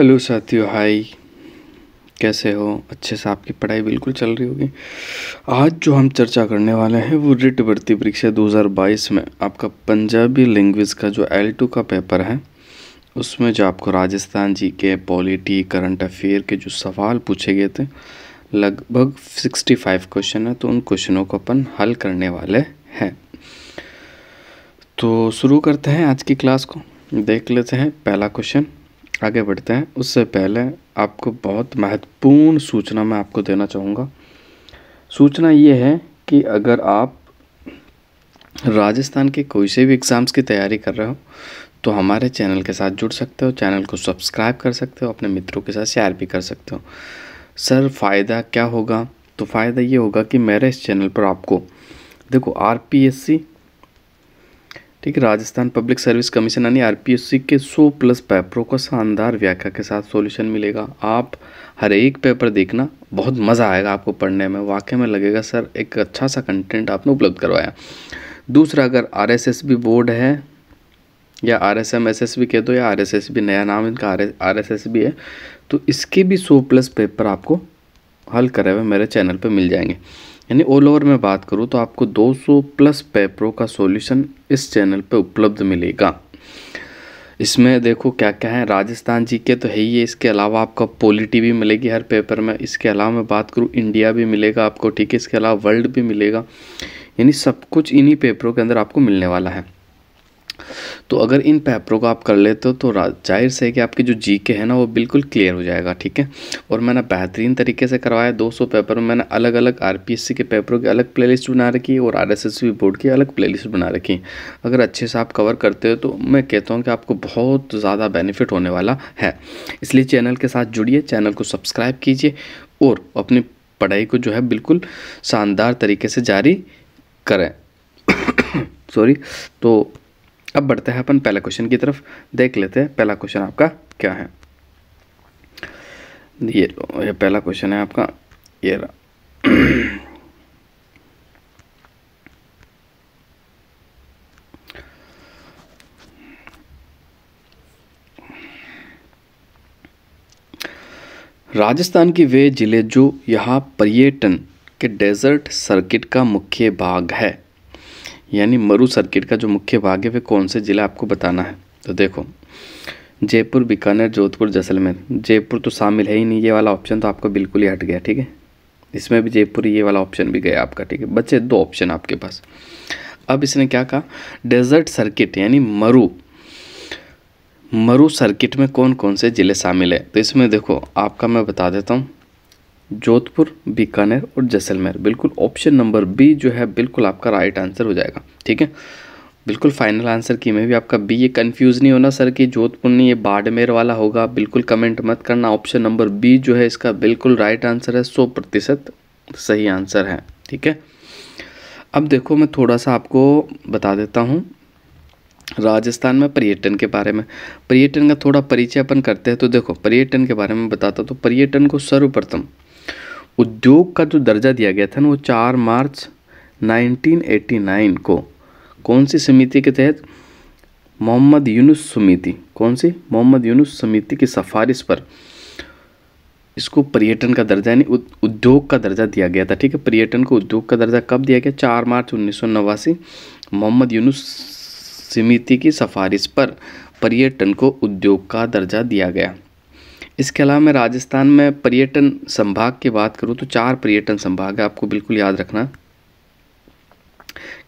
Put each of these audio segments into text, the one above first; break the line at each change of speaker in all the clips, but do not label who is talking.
hello साथियों हाय कैसे हो अच्छे से आपकी पढ़ाई बिल्कुल चल रही होगी आज जो हम चर्चा करने वाले हैं वो रिट भर्ती परीक्षा 2022 में आपका पंजाबी लैंग्वेज का जो एल टू का पेपर है उसमें जो आपको राजस्थान जी के पॉलिटी करंट अफेयर के जो सवाल पूछे गए थे लगभग 65 क्वेश्चन है तो उन क्वेश्चनों को अपन हल करने वाले हैं तो शुरू करते हैं आज की क्लास को देख लेते हैं पहला क्वेश्चन आगे बढ़ते हैं उससे पहले आपको बहुत महत्वपूर्ण सूचना मैं आपको देना चाहूँगा सूचना ये है कि अगर आप राजस्थान के कोई से भी एग्ज़ाम्स की तैयारी कर रहे हो तो हमारे चैनल के साथ जुड़ सकते हो चैनल को सब्सक्राइब कर सकते हो अपने मित्रों के साथ शेयर भी कर सकते हो सर फ़ायदा क्या होगा तो फ़ायदा ये होगा कि मेरे इस चैनल पर आपको देखो आर पी एस सी ठीक है राजस्थान पब्लिक सर्विस कमीशन यानी आरपीएससी के 100 प्लस पेपरों का शानदार व्याख्या के साथ सॉल्यूशन मिलेगा आप हर एक पेपर देखना बहुत मज़ा आएगा आपको पढ़ने में वाकई में लगेगा सर एक अच्छा सा कंटेंट आपने उपलब्ध करवाया दूसरा अगर आर बोर्ड है या R S M S S B कह दो या आर एस एस बी नया नाम इनका R S S S B है तो इसके भी सौ प्लस पेपर आपको हल करे हुए मेरे चैनल पे मिल जाएंगे यानी ऑल ओवर में बात करूँ तो आपको 200 प्लस पेपरों का सॉल्यूशन इस चैनल पे उपलब्ध मिलेगा इसमें देखो क्या क्या है राजस्थान जी के तो है ही है इसके अलावा आपका पॉलिटी भी मिलेगी हर पेपर में इसके अलावा मैं बात करूँ इंडिया भी मिलेगा आपको ठीक है इसके अलावा वर्ल्ड भी मिलेगा यानी सब कुछ इन्हीं पेपरों के अंदर आपको मिलने वाला है तो अगर इन पेपरों को आप कर लेते हो तो जाहिर से कि आपकी जो जी के है ना वो बिल्कुल क्लियर हो जाएगा ठीक है और मैंने बेहतरीन तरीके से करवाया 200 पेपर में मैंने अलग अलग आर के पेपरों की अलग प्लेलिस्ट बना रखी और आर बोर्ड की अलग प्लेलिस्ट बना रखी अगर अच्छे से आप कवर करते हो तो मैं कहता हूँ कि आपको बहुत ज़्यादा बेनिफिट होने वाला है इसलिए चैनल के साथ जुड़िए चैनल को सब्सक्राइब कीजिए और अपनी पढ़ाई को जो है बिल्कुल शानदार तरीके से जारी करें सॉरी तो अब बढ़ते हैं अपन पहले क्वेश्चन की तरफ देख लेते हैं पहला क्वेश्चन आपका क्या है ये तो, ये पहला क्वेश्चन है आपका ये रहा राजस्थान की वे ज़िले जो यहाँ पर्यटन के डेजर्ट सर्किट का मुख्य भाग है यानी मरु सर्किट का जो मुख्य भाग है वे कौन से ज़िला आपको बताना है तो देखो जयपुर बीकानेर जोधपुर जैसलमेर जयपुर तो शामिल है ही नहीं ये वाला ऑप्शन तो आपका बिल्कुल ही हट गया ठीक है इसमें भी जयपुर ये वाला ऑप्शन भी गया आपका ठीक है बच्चे दो ऑप्शन आपके पास अब इसने क्या कहा डेजर्ट सर्किट यानी मरु मरु सर्किट में कौन कौन से ज़िले शामिल है तो इसमें देखो आपका मैं बता देता हूँ जोधपुर बीकानेर और जैसलमेर बिल्कुल ऑप्शन नंबर बी जो है बिल्कुल आपका राइट आंसर हो जाएगा ठीक है बिल्कुल फाइनल आंसर की मैं भी आपका बी ये कंफ्यूज नहीं होना सर कि जोधपुर नहीं ये बाड़मेर वाला होगा बिल्कुल कमेंट मत करना ऑप्शन नंबर बी जो है इसका बिल्कुल राइट आंसर है सौ प्रतिशत सही आंसर है ठीक है अब देखो मैं थोड़ा सा आपको बता देता हूँ राजस्थान में पर्यटन के बारे में पर्यटन का थोड़ा परिचय अपन करते हैं तो देखो पर्यटन के बारे में बताता तो पर्यटन को सर्वप्रथम उद्योग का जो दर्जा दिया गया था ना वो चार मार्च 1989 को कौन सी समिति के तहत मोहम्मद यूनुस समिति कौन सी मोहम्मद यूनुस समिति की सिफारिश पर इसको पर्यटन का दर्जा यानी उद्योग का दर्जा दिया गया था ठीक है पर्यटन को उद्योग का दर्जा कब दिया गया चार मार्च उन्नीस मोहम्मद यूनुस समिति की सिफारिश पर पर्यटन को उद्योग का दर्जा दिया गया इसके अलावा मैं राजस्थान में पर्यटन संभाग की बात करूँ तो चार पर्यटन संभाग है आपको बिल्कुल याद रखना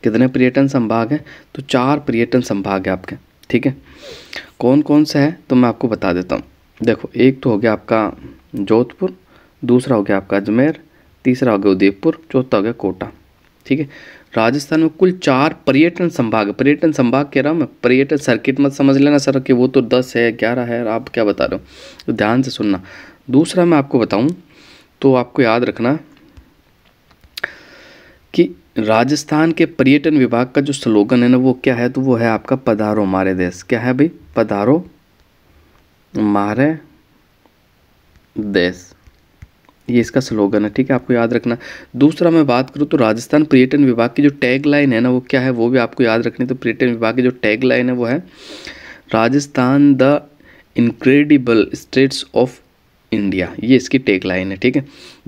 कितने पर्यटन संभाग हैं तो चार पर्यटन संभाग है आपके ठीक है कौन कौन सा है तो मैं आपको बता देता हूँ देखो एक तो हो गया आपका जोधपुर दूसरा हो गया आपका अजमेर तीसरा हो गया उदयपुर चौथा हो गया कोटा ठीक है राजस्थान में कुल चार पर्यटन संभाग पर्यटन संभाग कह रहा हूँ मैं पर्यटन सर्किट मत समझ लेना सर कि वो तो दस है ग्यारह है आप क्या बता रहे हो तो ध्यान से सुनना दूसरा मैं आपको बताऊँ तो आपको याद रखना कि राजस्थान के पर्यटन विभाग का जो स्लोगन है ना वो क्या है तो वो है आपका पधारो मारे देश क्या है भाई पधारो मारे देश ये इसका स्लोगन है ठीक है आपको याद रखना दूसरा मैं बात करूँ तो राजस्थान पर्यटन विभाग की जो टैग लाइन है ना वो क्या है वो भी आपको याद रखनी तो पर्यटन विभाग की जो टैग लाइन है वो है Rajasthan the incredible states of India ये इसकी टेक लाइन है ठीक है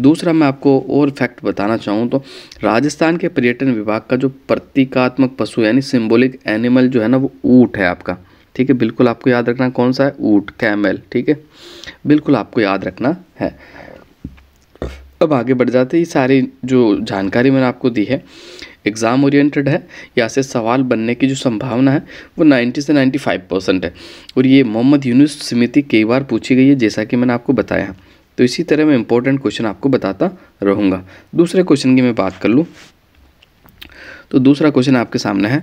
दूसरा मैं आपको और फैक्ट बताना चाहूँ तो राजस्थान के पर्यटन विभाग का जो प्रतीकात्मक पशु यानी सिंबॉलिक एनिमल जो है ना वो ऊँट है आपका ठीक है बिल्कुल आपको याद रखना कौन सा है ऊँट कैमल ठीक है बिल्कुल आपको याद रखना है अब आगे बढ़ जाते ये सारी जो जानकारी मैंने आपको दी है एग्ज़ाम ओरिएंटेड है या से सवाल बनने की जो संभावना है वो 90 से 95 परसेंट है और ये मोहम्मद यूनुस समिति कई बार पूछी गई है जैसा कि मैंने आपको बताया तो इसी तरह मैं इंपॉर्टेंट क्वेश्चन आपको बताता रहूँगा दूसरे क्वेश्चन की मैं बात कर लूँ तो दूसरा क्वेश्चन आपके सामने है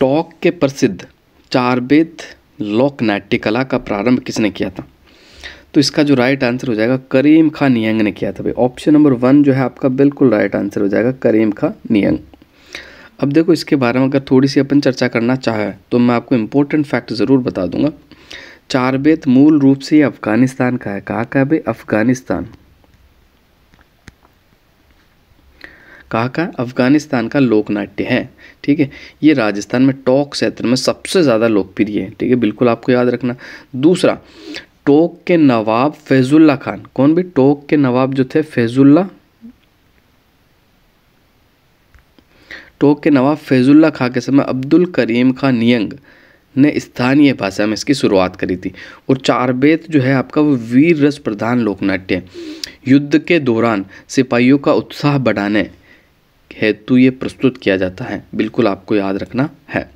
टॉक के प्रसिद्ध चारबेद लोक नाट्य कला का प्रारंभ किसने किया था तो इसका जो राइट आंसर हो जाएगा करीम खा नियंग ने किया था भाई ऑप्शन नंबर वन जो है आपका बिल्कुल राइट आंसर हो जाएगा करीम खा नियंग अब देखो इसके बारे में अगर थोड़ी सी अपन चर्चा करना चाहे तो मैं आपको इम्पोर्टेंट फैक्ट ज़रूर बता दूंगा चारबेत मूल रूप से अफ़गानिस्तान का है कहाँ का है भाई अफ़गानिस्तान कहाँ का अफ़गानिस्तान का लोकनाट्य है ठीक है ये राजस्थान में टॉक क्षेत्र में सबसे ज़्यादा लोकप्रिय है ठीक है बिल्कुल आपको याद रखना दूसरा टोक के नवाब फैजुल्ला खान कौन भी टोक के नवाब जो थे फैजुल्ला टोक के नवाब फैजुल्ला खां के समय अब्दुल करीम खान नियंग ने स्थानीय भाषा में इसकी शुरुआत करी थी और चार बेत जो है आपका वो वीर रस प्रधान लोकनाट्य युद्ध के दौरान सिपाहियों का उत्साह बढ़ाने हेतु ये प्रस्तुत किया जाता है बिल्कुल आपको याद रखना है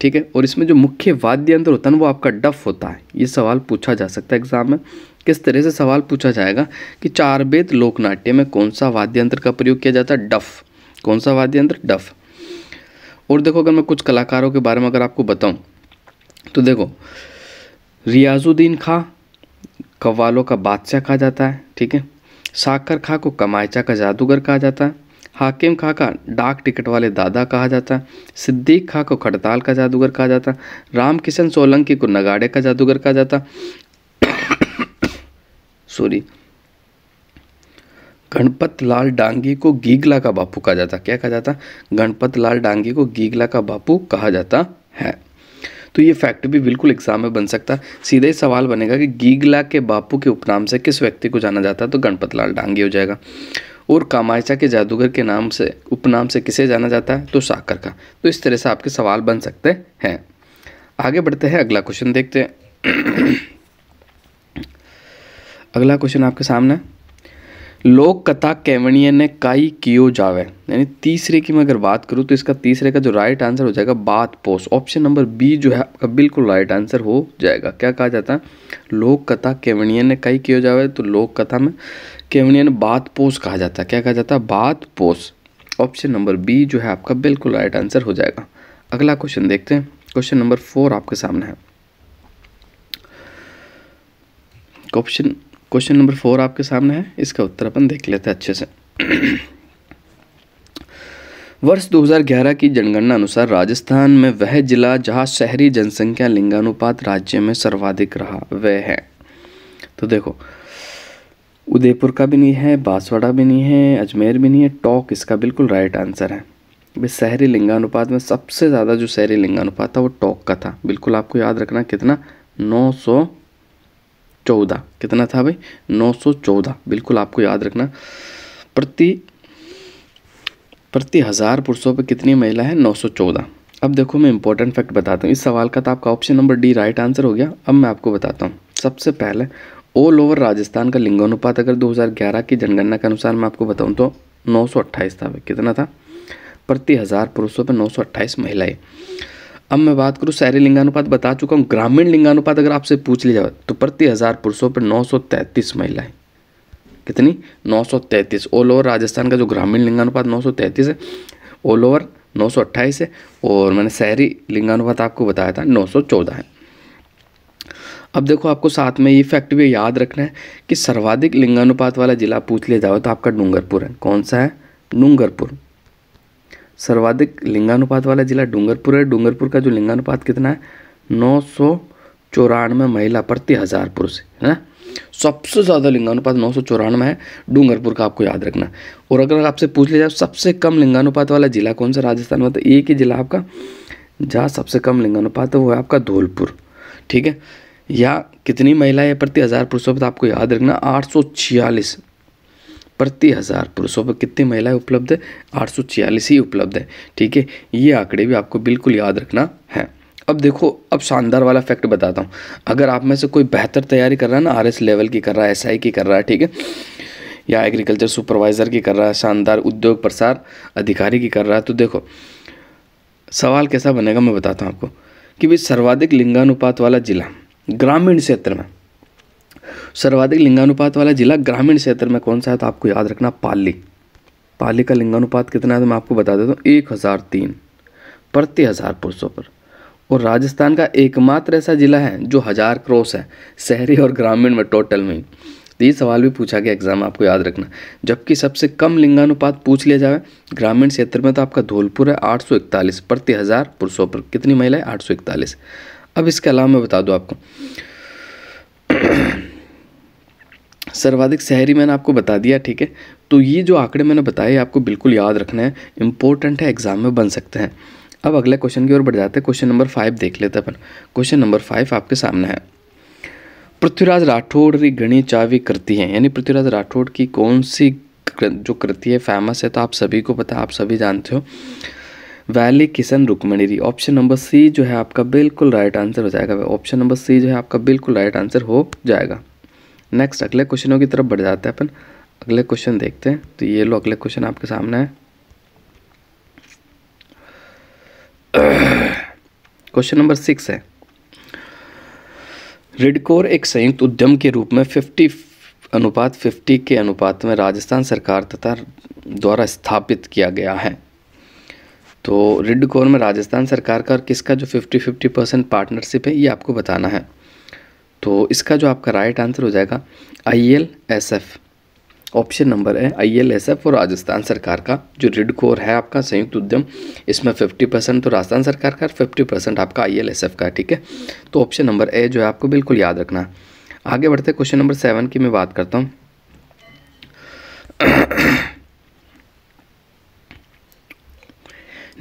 ठीक है और इसमें जो मुख्य वाद्य यंत्र होता है ना वो आपका डफ होता है ये सवाल पूछा जा सकता है एग्जाम में किस तरह से सवाल पूछा जाएगा कि चार वेद लोकनाट्य में कौन सा वाद्य यंत्र का प्रयोग किया जाता है डफ कौन सा वाद्य यंत्र डफ और देखो अगर मैं कुछ कलाकारों के बारे में अगर आपको बताऊँ तो देखो रियाजुद्दीन खां कव्वालों का बादशाह कहा जाता है ठीक है साकर खां को कमायचा का जादूगर कहा जाता है हाकिम खां का डाक टिकट वाले दादा कहा जाता है सिद्दीक खां को खड़ताल का जादूगर कहा जाता राम किशन सोलंकी को नगाड़े का जादूगर कहा जाता सॉरी गणपत लाल डांगी को गीगला का बापू कहा जाता क्या कहा जाता गणपत लाल डांगी को गीगला का बापू कहा जाता है तो ये फैक्ट भी बिल्कुल एग्जाम में बन सकता है सीधे ही सवाल बनेगा कि गीगला के बापू के उपनाम से किस व्यक्ति को जाना जाता है तो गणपत लाल डांगी हो जाएगा और कामायचा के जादूगर के नाम से उपनाम से किसे जाना जाता है तो साकर का तो इस तरह से आपके सवाल बन सकते हैं आगे बढ़ते हैं अगला क्वेश्चन देखते हैं अगला क्वेश्चन आपके सामने लोक कथा कैवणीय ने काई कियो जावे यानी तीसरे की मैं अगर बात करूँ तो इसका तीसरे का जो राइट आंसर हो जाएगा बात पोस ऑप्शन नंबर बी जो है आपका बिल्कुल राइट आंसर हो जाएगा क्या कहा जाता है लोक कथा केवणियन ने कई किया जावे तो लोक कथा में केवणियन बात पोष कहा जाता है क्या कहा जाता है बात पोस ऑप्शन नंबर बी जो है आपका बिल्कुल राइट आंसर हो जाएगा अगला क्वेश्चन देखते हैं क्वेश्चन नंबर फोर आपके सामने है क्वेश्चन क्वेश्चन नंबर फोर आपके सामने है इसका उत्तर अपन देख लेते हैं अच्छे से वर्ष 2011 की जनगणना अनुसार राजस्थान में वह जिला जहां शहरी जनसंख्या लिंगानुपात राज्य में सर्वाधिक रहा वह है तो देखो उदयपुर का भी नहीं है बांसवाड़ा भी नहीं है अजमेर भी नहीं है टॉक इसका बिल्कुल राइट आंसर है भाई शहरी लिंगानुपात में सबसे ज़्यादा जो शहरी लिंगानुपात था वो टॉक का था बिल्कुल आपको याद रखना कितना नौ सौ चौदह कितना था भाई नौ सौ चौदह बिल्कुल आपको याद रखना प्रति प्रति हज़ार पुरुषों पर कितनी महिला है 914 अब देखो मैं इंपॉर्टेंट फैक्ट बताता हूँ इस सवाल का तो आपका option number D right answer हो गया अब मैं आपको बताता हूँ सबसे पहले ऑल ओवर राजस्थान का लिंगानुपात अगर 2011 की जनगणना के अनुसार मैं आपको बताऊँ तो नौ था कितना था प्रति हज़ार पुरुषों पर 928 महिलाएं अब मैं बात करूँ शहरी लिंगानुपात बता चुका हूँ ग्रामीण लिंगानुपात अगर आपसे पूछ लिया जाए तो प्रति हज़ार पुरुषों पर नौ महिलाएं कितनी 933 ऑल ओवर राजस्थान का जो ग्रामीण लिंगानुपात 933 है ऑल ओवर 928 है और मैंने शहरी लिंगानुपात आपको बताया था 914 है अब देखो आपको साथ में ये फैक्ट भी याद रखना है कि सर्वाधिक लिंगानुपात वाला जिला पूछ लिया जाओ तो आपका डूंगरपुर है कौन सा है डूंगरपुर सर्वाधिक लिंगानुपात वाला जिला डूंगरपुर है डूंगरपुर का जो लिंगानुपात कितना है नौ सौ चौरानवे महिला प्रति हज़ार पुरुष है ना सबसे ज़्यादा लिंगानुपात नौ सौ चौरानवे है डूंगरपुर का आपको याद रखना और अगर आपसे पूछ लिया जाए सबसे कम लिंगानुपात वाला ज़िला कौन सा राजस्थान में तो एक ही ज़िला आपका जहाँ सबसे कम लिंगानुपात है वो है आपका धौलपुर ठीक है या कितनी महिलाएं प्रति हज़ार पुरुषों पर तो आपको याद रखना आठ सौ छियालीस प्रति हज़ार पुरुषों पर कितनी महिलाएं उपलब्ध है आठ सौ छियालीस ही उपलब्ध है ठीक है ये आंकड़े भी आपको बिल्कुल याद रखना है अब देखो अब शानदार वाला फैक्ट बताता हूँ अगर आप में से कोई बेहतर तैयारी कर रहा है ना आर लेवल की कर रहा है एस की कर रहा है ठीक है या एग्रीकल्चर सुपरवाइज़र की कर रहा है शानदार उद्योग प्रसार अधिकारी की कर रहा है तो देखो सवाल कैसा बनेगा मैं बताता हूँ आपको कि भाई सर्वाधिक लिंगानुपात वाला ज़िला ग्रामीण क्षेत्र में सर्वाधिक लिंगानुपात वाला ज़िला ग्रामीण क्षेत्र में कौन सा है तो आपको याद रखना पाली पाली का लिंगानुपात कितना है तो मैं आपको बता देता हूँ एक हज़ार तीन प्रति हज़ार पुरुषों पर और राजस्थान का एकमात्र ऐसा जिला है जो हज़ार क्रॉस है शहरी और ग्रामीण में टोटल में तो ये सवाल भी पूछा गया एग्जाम आपको याद रखना जबकि सबसे कम लिंगानुपात पूछ लिया जाए ग्रामीण क्षेत्र में तो आपका धौलपुर है 841 प्रति हज़ार पुरुषों पर कितनी महिलाएं 841 अब इसके अलावा मैं बता दूं आपको सर्वाधिक शहरी मैंने आपको बता दिया ठीक है तो ये जो आंकड़े मैंने बताए आपको बिल्कुल याद रखना है इंपॉर्टेंट है एग्ज़ाम में बन सकते हैं अब अगले क्वेश्चन की ओर बढ़ जाते हैं क्वेश्चन नंबर फाइव देख लेते हैं अपन क्वेश्चन नंबर फाइव आपके सामने है पृथ्वीराज राठौड़ री गणी चावी कृति है यानी पृथ्वीराज राठौड़ की कौन सी जो कृति है फेमस है तो आप सभी को पता आप सभी जानते हो वैली किशन रुकमणिरी ऑप्शन नंबर सी जो है आपका बिल्कुल राइट आंसर हो जाएगा ऑप्शन नंबर सी जो है आपका बिल्कुल राइट आंसर हो जाएगा नेक्स्ट अगले क्वेश्चनों की तरफ बढ़ जाते हैं अपन अगले क्वेश्चन देखते हैं तो ये लो अगले क्वेश्चन आपके सामने है क्वेश्चन नंबर सिक्स है रिडकोर एक संयुक्त उद्यम के रूप में 50 अनुपात 50 के अनुपात में राजस्थान सरकार तथा द्वारा स्थापित किया गया है तो रिडकोर में राजस्थान सरकार का और किसका जो 50 50 परसेंट पार्टनरशिप है ये आपको बताना है तो इसका जो आपका राइट आंसर हो जाएगा I L S F option number है आई एल एस एफ और राजस्थान सरकार का जो रिड कोर है आपका संयुक्त उद्यम इसमें 50 परसेंट तो राजस्थान सरकार का 50 परसेंट आपका आई एल एस एफ का है ठीक है तो ऑप्शन नंबर ए जो है आपको बिल्कुल याद रखना है आगे बढ़ते क्वेश्चन नंबर सेवन की मैं बात करता हूँ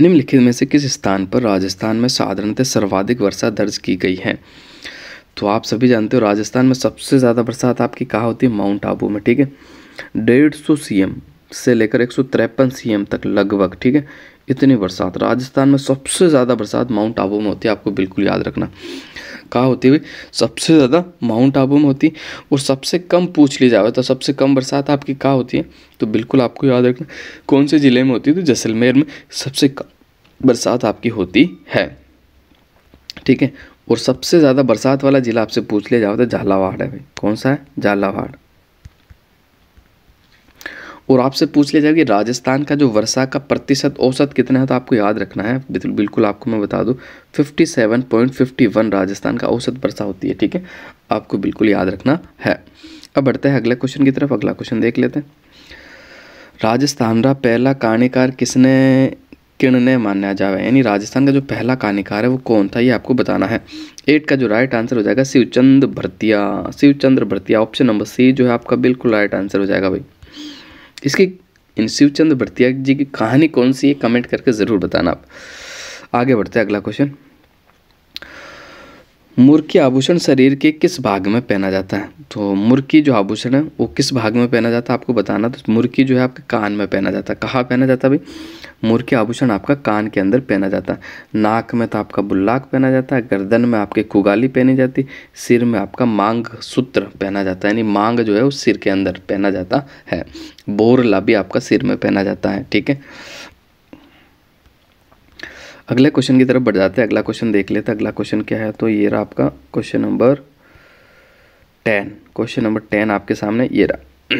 निम्नलिखित में से किस स्थान पर राजस्थान में साधारणतः सर्वाधिक वर्षा दर्ज की गई है तो आप सभी जानते हो राजस्थान में सबसे ज़्यादा बरसात आपकी कहाँ होती है माउंट आबू में ठीक है डेढ़ सौ सी एम से लेकर एक सौ तिरपन सी एम तक लगभग ठीक है इतनी बरसात राजस्थान में सबसे ज़्यादा बरसात माउंट आबू में होती है आपको बिल्कुल याद रखना कहाँ होती हुई सबसे ज़्यादा माउंट आबू में होती और सबसे कम पूछ ली जाए तो सबसे कम बरसात आपकी कहाँ होती है तो बिल्कुल आपको याद रखना कौन से ज़िले में होती है तो जैसलमेर में सबसे कम बरसात आपकी होती है ठीक है और सबसे ज़्यादा बरसात वाला ज़िला आपसे पूछ लिया जाए तो झालावाड़ है भाई कौन सा है झालावाड़ और आपसे पूछ लिया जाएगा कि राजस्थान का जो वर्षा का प्रतिशत औसत कितना है तो आपको याद रखना है बिल्कुल आपको मैं बता दूँ 57.51 राजस्थान का औसत वर्षा होती है ठीक है आपको बिल्कुल याद रखना है अब बढ़ते हैं अगले क्वेश्चन की तरफ अगला क्वेश्चन देख लेते हैं राजस्थान का पहला कहानीकार किसने किणने माना जावे यानी राजस्थान का जो पहला कहानीकार है वो कौन था ये आपको बताना है एट का जो राइट आंसर हो जाएगा Shivchand Bhartiya Shivchandra Bhartiya option number C जो है आपका बिल्कुल राइट आंसर हो जाएगा भाई इसकी इन शिवचंद भरतिया जी की कहानी कौन सी है कमेंट करके ज़रूर बताना आप आगे बढ़ते हैं अगला क्वेश्चन मुर्की आभूषण शरीर के किस भाग में पहना जाता है तो मुर्की जो आभूषण है वो किस भाग में पहना जाता है आपको बताना तो मुर्की जो है आपके कान में पहना जाता है कहाँ पहना जाता है भाई मुर्की आभूषण आपका कान के अंदर पहना जाता है नाक में तो आपका बुल्लाक पहना जाता है गर्दन में आपके कुगाली पहनी जाती सिर में आपका मांग सूत्र पहना जाता है यानी मांग जो है वो सिर के अंदर पहना जाता है बोरला भी आपका सिर में पहना जाता है ठीक है अगले क्वेश्चन की तरफ बढ़ जाते हैं अगला क्वेश्चन देख लेते हैं अगला क्वेश्चन क्या है तो ये रहा आपका question number ten question number ten आपके सामने ये रहा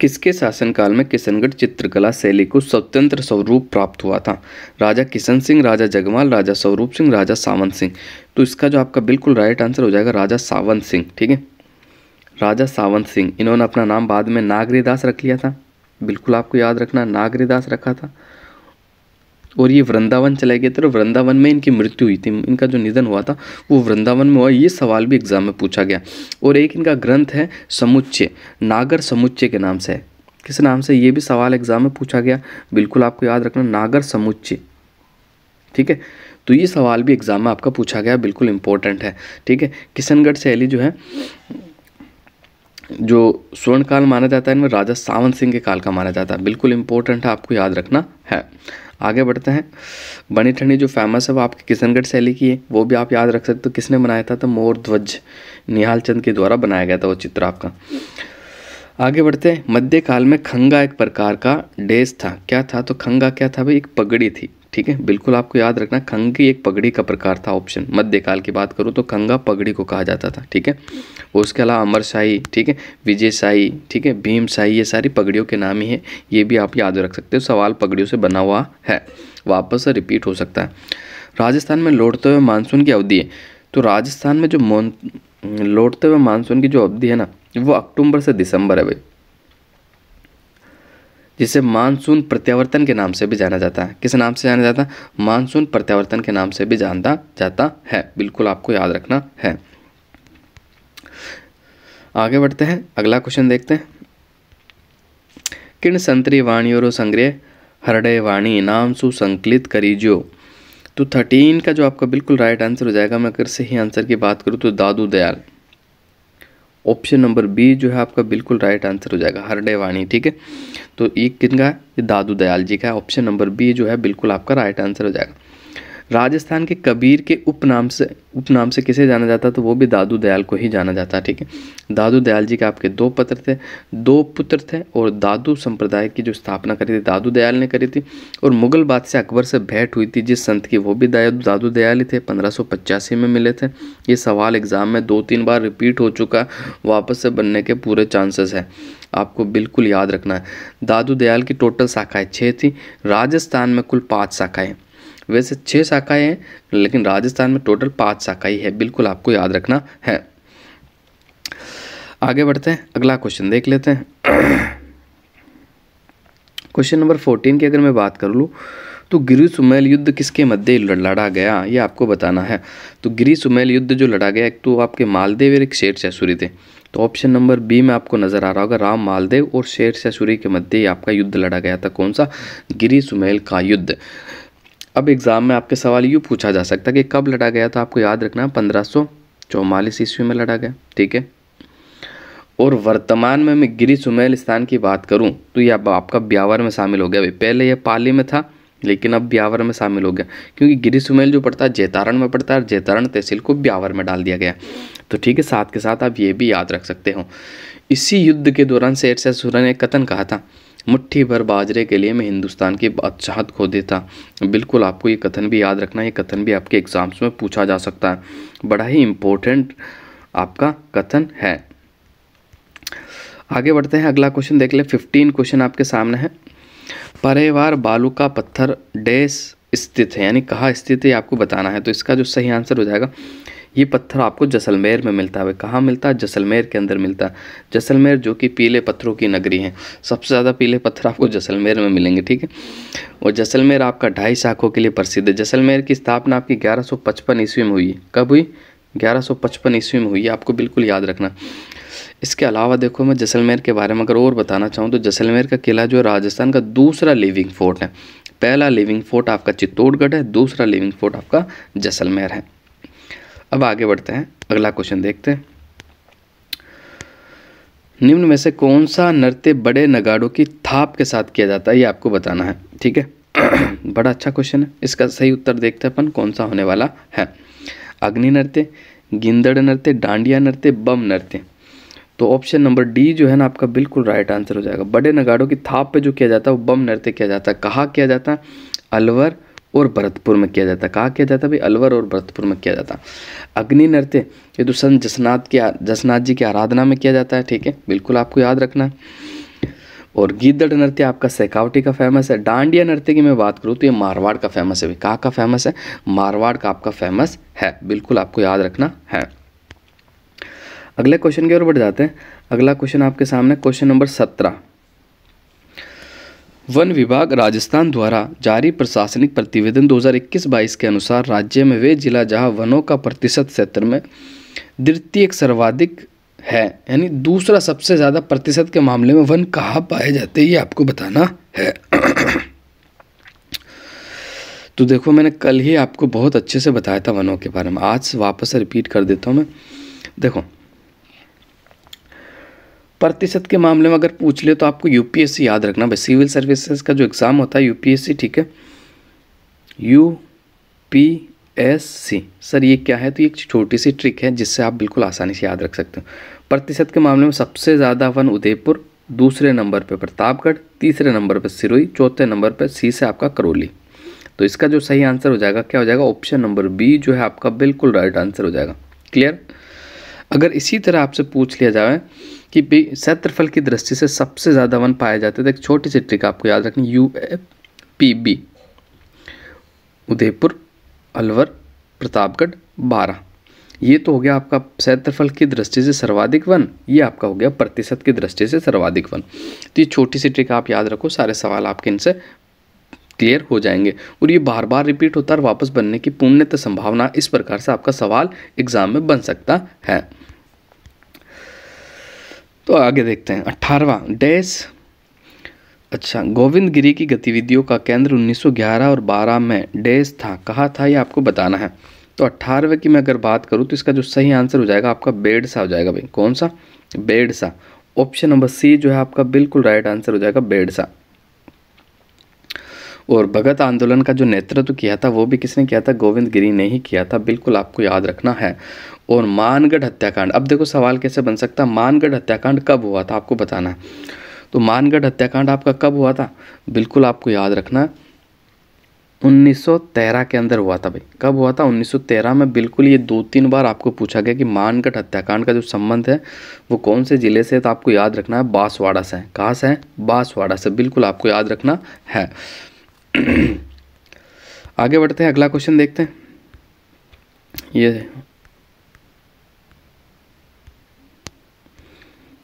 किसके शासनकाल में किशनगढ़ चित्रकला शैली को स्वतंत्र स्वरूप प्राप्त हुआ था राजा किशन सिंह राजा जगमाल राजा स्वरूप सिंह राजा सावंत सिंह तो इसका जो आपका बिल्कुल राइट आंसर हो जाएगा राजा सावंत सिंह ठीक है राजा सावंत सिंह इन्होंने अपना नाम बाद में नागरीदास रख लिया था बिल्कुल आपको याद रखना नागरीदास रखा था और ये वृंदावन चले गए थे और वृंदावन में इनकी मृत्यु हुई थी इनका जो निधन हुआ था वो वृंदावन में हुआ ये सवाल भी एग्जाम में पूछा गया और एक इनका ग्रंथ है समुच्चय नागर समुच्चय के नाम से है किस नाम से ये भी सवाल एग्जाम में पूछा गया बिल्कुल आपको याद रखना नागर समुच्चय ठीक है तो ये सवाल भी एग्जाम में आपका पूछा गया बिल्कुल इंपॉर्टेंट है ठीक है किशनगढ़ शैली जो है जो स्वर्ण काल माना जाता है इनमें राजा सावन सिंह के काल का माना जाता है बिल्कुल इंपॉर्टेंट है आपको याद रखना है आगे बढ़ते हैं बनी ठंडी जो फेमस है वो आपकी किशनगढ़ शैली की है वो भी आप याद रख सकते हो किसने बनाया था तो मोर ध्वज निहाल चंद के द्वारा बनाया गया था वो चित्र आपका आगे बढ़ते हैं मध्यकाल में खंगा एक प्रकार का डेस था क्या था तो खंगा क्या था भाई एक पगड़ी थी ठीक है बिल्कुल आपको याद रखना खंगी एक पगड़ी का प्रकार था ऑप्शन मध्यकाल की बात करूँ तो खंगा पगड़ी को कहा जाता था ठीक है उसके अलावा अमरशाही ठीक है विजयशाही ठीक है भीमशाही ये सारी पगड़ियों के नाम ही है ये भी आप याद रख सकते हो सवाल पगड़ियों से बना हुआ है वापस रिपीट हो सकता है राजस्थान में लौटते हुए मानसून की अवधि है तो राजस्थान में जो मोन लौटते हुए मानसून की जो अवधि है ना वो अक्टूबर से दिसंबर है भाई जिसे मानसून प्रत्यावर्तन के नाम से भी जाना जाता है किस नाम से जाना जाता है मानसून प्रत्यावर्तन के नाम से भी जाना जाता है बिल्कुल आपको याद रखना है आगे बढ़ते हैं अगला क्वेश्चन देखते हैं किन संतरी और संग्रह हरडे वाणी नाम सुसंकलित करीजियो तो थर्टीन का जो आपका बिल्कुल राइट आंसर हो जाएगा मैं अगर सही आंसर की बात करूँ तो Dadu Dayal option number B जो है आपका बिल्कुल राइट आंसर हो जाएगा हरडे वाणी ठीक है तो ये किन का है दादू दयाल जी का ऑप्शन नंबर बी जो है बिल्कुल आपका राइट आंसर हो जाएगा राजस्थान के कबीर के उपनाम से उपनाम से किसे जाना जाता तो वो भी दादू दयाल को ही जाना जाता ठीक है दादू दयाल जी के आपके दो पुत्र थे दो पुत्र थे और दादू संप्रदाय की जो स्थापना करी थी दादू दयाल ने करी थी और मुगल बादशाह अकबर से भेंट हुई थी जिस संत की वो भी दादू दयाल ही थे पंद्रह में मिले थे ये सवाल एग्ज़ाम में दो तीन बार रिपीट हो चुका वापस से बनने के पूरे चांसेस हैं आपको बिल्कुल याद रखना है दादू दयाल की टोटल शाखाएं छः थी राजस्थान में कुल पाँच शाखाएँ वैसे छः शाखाएँ हैं लेकिन राजस्थान में टोटल पाँच शाखाएँ है बिल्कुल आपको याद रखना है आगे बढ़ते हैं अगला क्वेश्चन देख लेते हैं क्वेश्चन नंबर फोर्टीन की अगर मैं बात कर लूँ तो गिरी सुमेल युद्ध किसके मध्य लड़ा गया ये आपको बताना है तो गिरी सुमेल युद्ध जो लड़ा गया एक तो आपके मालदेव और एक शेर शाहूरी थे तो ऑप्शन नंबर बी में आपको नज़र आ रहा होगा राम मालदेव और शेर शाहूरी के मध्य आपका युद्ध लड़ा गया था कौन सा गिरी सुमेल का युद्ध अब एग्ज़ाम में आपके सवाल यूँ पूछा जा सकता है कि कब लड़ा गया था आपको याद रखना पंद्रह सौ चौवालीस ईस्वी में लड़ा गया ठीक है और वर्तमान में मैं गिरी सुमेल स्थान की बात करूं तो ये अब आपका ब्यावर में शामिल हो गया भाई पहले ये पाली में था लेकिन अब ब्यावर में शामिल हो गया क्योंकि गिरी सुमेल जो पड़ता है जैतारण में पड़ता है और जैतारण तहसील को ब्यावर में डाल दिया गया तो ठीक है साथ के साथ आप ये भी याद रख सकते हो इसी युद्ध के दौरान शेर शाह सूर्य ने कतन कहा था मुट्ठी भर बाजरे के लिए मैं हिंदुस्तान की बादशाहत खो देता बिल्कुल आपको ये कथन भी याद रखना ये कथन भी आपके एग्ज़ाम्स में पूछा जा सकता है बड़ा ही इम्पोर्टेंट आपका कथन है आगे बढ़ते हैं अगला क्वेश्चन देख ले फिफ्टीन क्वेश्चन आपके सामने है परेवार बालू का पत्थर डेस स्थित है यानी कहाँ स्थित है आपको बताना है तो इसका जो सही आंसर हो जाएगा ये पत्थर आपको जैसलमेर में मिलता है कहाँ मिलता है जैसलमेर के अंदर मिलता है जैसलमेर जो कि पीले पत्थरों की नगरी है सबसे ज़्यादा पीले पत्थर आपको जैसलमेर में मिलेंगे ठीक है और जैसलमेर आपका ढाई शाखों के लिए प्रसिद्ध है जैसलमेर की स्थापना आपकी ग्यारह ईस्वी में हुई कब हुई ग्यारह ईस्वी में हुई है आपको बिल्कुल याद रखना इसके अलावा देखो मैं जैसलमेर के बारे में अगर और बताना चाहूँ तो जैसलमेर का किला जो राजस्थान का दूसरा लिविंग फोर्ट है पहला लिविंग फोर्ट आपका चित्तौड़गढ़ है दूसरा लिविंग फोर्ट आपका जैसलमेर है अब आगे बढ़ते हैं अगला क्वेश्चन देखते हैं निम्न में से कौन सा नृत्य बड़े नगाड़ों की थाप के साथ किया जाता है ये आपको बताना है ठीक है बड़ा अच्छा क्वेश्चन है इसका सही उत्तर देखते हैं अपन कौन सा होने वाला है अग्नि नृत्य गिंदड़ नृत्य डांडिया नृत्य बम नृत्य तो ऑप्शन नंबर डी जो है ना आपका बिल्कुल राइट आंसर हो जाएगा बड़े नगाड़ों की थाप पे जो किया जाता है वो बम नृत्य किया जाता है कहाँ किया जाता है अलवर और भरतपुर में किया जाता कहाँ किया जाता भाई अलवर और भरतपुर में किया जाता अग्नि नृत्य ये तो संत जसनाथ के जसनाथ जी की आराधना में किया जाता है ठीक है बिल्कुल आपको याद रखना और गीदड़ नृत्य आपका सेकावटी का फेमस है डांडिया नृत्य की मैं बात करूँ तो ये मारवाड़ का फेमस है कहाँ का फेमस है मारवाड़ का आपका फेमस है बिल्कुल आपको याद रखना है अगले क्वेश्चन की ओर बढ़ जाते हैं अगला क्वेश्चन आपके सामने क्वेश्चन नंबर सत्रह वन विभाग राजस्थान द्वारा जारी प्रशासनिक प्रतिवेदन 2021-22 के अनुसार राज्य में वे जिला जहां वनों का प्रतिशत क्षेत्र में द्वितीय सर्वाधिक है यानी दूसरा सबसे ज़्यादा प्रतिशत के मामले में वन कहाँ पाए जाते हैं ये आपको बताना है तो देखो मैंने कल ही आपको बहुत अच्छे से बताया था वनों के बारे में आज वापस रिपीट कर देता हूँ मैं देखो प्रतिशत के मामले में अगर पूछ ले तो आपको यूपीएससी याद रखना भाई सिविल सर्विसेज का जो एग्ज़ाम होता है यूपीएससी ठीक है U P S C sir ये क्या है तो ये एक छोटी सी ट्रिक है जिससे आप बिल्कुल आसानी से याद रख सकते हो प्रतिशत के मामले में सबसे ज़्यादा वन उदयपुर दूसरे नंबर पे प्रतापगढ़ तीसरे नंबर पे सिरोई चौथे नंबर पे सी से आपका करौली तो इसका जो सही आंसर हो जाएगा क्या हो जाएगा ऑप्शन नंबर बी जो है आपका बिल्कुल राइट आंसर हो जाएगा क्लियर अगर इसी तरह आपसे पूछ लिया जाए कि क्षेत्रफल की दृष्टि से सबसे ज़्यादा वन पाए जाते थे एक छोटी सी ट्रिक आपको याद रखनी U F P B Udaipur Alwar Pratapgarh बारह ये तो हो गया आपका क्षेत्रफल की दृष्टि से सर्वाधिक वन ये आपका हो गया प्रतिशत की दृष्टि से सर्वाधिक वन तो ये छोटी सी ट्रिक आप याद रखो सारे सवाल आपके इनसे क्लियर हो जाएंगे और ये बार बार रिपीट होता है वापस बनने की पूर्णतः संभावना इस प्रकार से आपका सवाल एग्जाम में बन सकता है तो आगे देखते हैं अट्ठारवा डैश अच्छा गोविंद गिरी की गतिविधियों का केंद्र 1911 और 12 में डैश था कहा था ये आपको बताना है तो अट्ठारहवें की मैं अगर बात करूँ तो इसका जो सही आंसर हो जाएगा आपका बेड सा हो जाएगा भाई कौन सा बेड सा ऑप्शन नंबर सी जो है आपका बिल्कुल राइट आंसर हो जाएगा बेड सा और भगत आंदोलन का जो नेतृत्व किया था वो भी किसने किया था गोविंद गिरी ने ही किया था बिल्कुल आपको याद रखना है और मानगढ़ हत्याकांड अब देखो सवाल कैसे बन सकता है मानगढ़ हत्याकांड कब हुआ था आपको बताना है तो मानगढ़ हत्याकांड आपका कब हुआ था बिल्कुल आपको याद रखना 1913 के अंदर हुआ था भाई कब हुआ था 1913 में बिल्कुल ये दो तीन बार आपको पूछा गया कि मानगढ़ हत्याकांड का जो संबंध है वो कौन से ज़िले से है तो आपको याद रखना है बांसवाड़ा से है कहाँ से है बांसवाड़ा से बिल्कुल आपको याद रखना है आगे बढ़ते हैं अगला क्वेश्चन देखते हैं ये